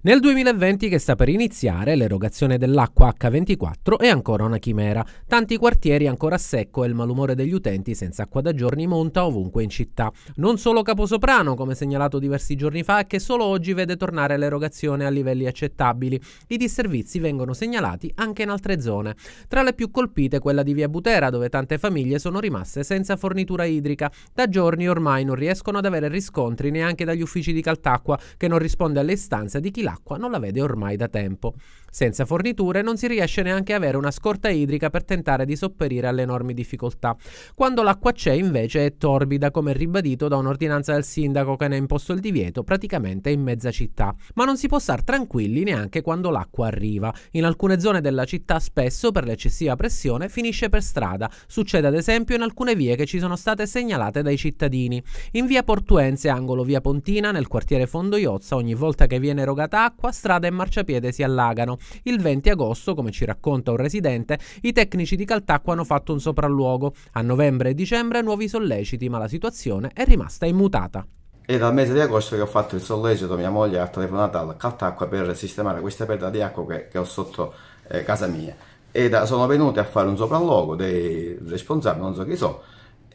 Nel 2020 che sta per iniziare l'erogazione dell'acqua H24 è ancora una chimera, tanti quartieri ancora a secco e il malumore degli utenti senza acqua da giorni monta ovunque in città. Non solo Caposoprano, come segnalato diversi giorni fa, che solo oggi vede tornare l'erogazione a livelli accettabili. I disservizi vengono segnalati anche in altre zone. Tra le più colpite quella di Via Butera, dove tante famiglie sono rimaste senza fornitura idrica. Da giorni ormai non riescono ad avere riscontri neanche dagli uffici di Caltacqua, che non risponde alle istanze di chi l'acqua non la vede ormai da tempo senza forniture non si riesce neanche ad avere una scorta idrica per tentare di sopperire alle enormi difficoltà. Quando l'acqua c'è invece è torbida come ribadito da un'ordinanza del sindaco che ne ha imposto il divieto praticamente in mezza città. Ma non si può star tranquilli neanche quando l'acqua arriva. In alcune zone della città spesso per l'eccessiva pressione finisce per strada. Succede ad esempio in alcune vie che ci sono state segnalate dai cittadini. In via Portuense, angolo via Pontina, nel quartiere Fondoiozza, ogni volta che viene erogata acqua, strada e marciapiede si allagano. Il 20 agosto, come ci racconta un residente, i tecnici di Caltacqua hanno fatto un sopralluogo. A novembre e dicembre nuovi solleciti, ma la situazione è rimasta immutata. È dal mese di agosto che ho fatto il sollecito, mia moglie ha telefonato al Caltacqua per sistemare questa perdita di acqua che, che ho sotto eh, casa mia. E da, sono venuti a fare un sopralluogo dei responsabili, non so chi sono,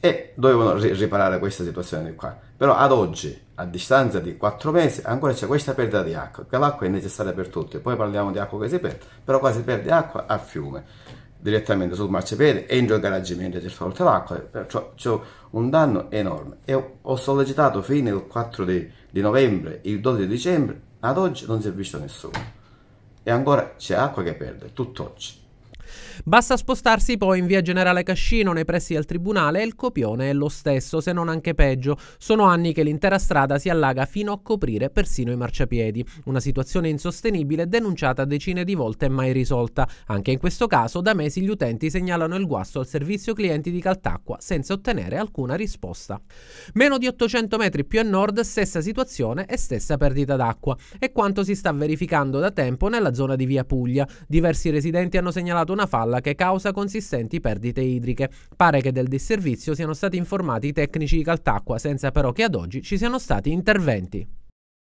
e dovevano ri- riparare questa situazione qua. Però ad oggi, a distanza di 4 mesi, ancora c'è questa perdita di acqua, che l'acqua è necessaria per tutti, poi parliamo di acqua che si perde, però qua si perde acqua a fiume, direttamente sul marciapiede, entro il garaggiamento c'è facoltà l'acqua, perciò c'è un danno enorme. E ho sollecitato fino al 4 di, di novembre, il 12 di dicembre, ad oggi non si è visto nessuno. E ancora c'è acqua che perde, tutt'oggi. Basta spostarsi poi in via Generale Cascino nei pressi del tribunale e il copione è lo stesso, se non anche peggio. Sono anni che l'intera strada si allaga fino a coprire persino i marciapiedi. Una situazione insostenibile denunciata decine di volte e mai risolta. Anche in questo caso da mesi gli utenti segnalano il guasto al servizio clienti di Caltacqua senza ottenere alcuna risposta. Meno di 800 metri più a nord stessa situazione e stessa perdita d'acqua. È quanto si sta verificando da tempo nella zona di via Puglia. Diversi residenti hanno segnalato una una falla che causa consistenti perdite idriche. Pare che del disservizio siano stati informati i tecnici di Caltacqua, senza però che ad oggi ci siano stati interventi.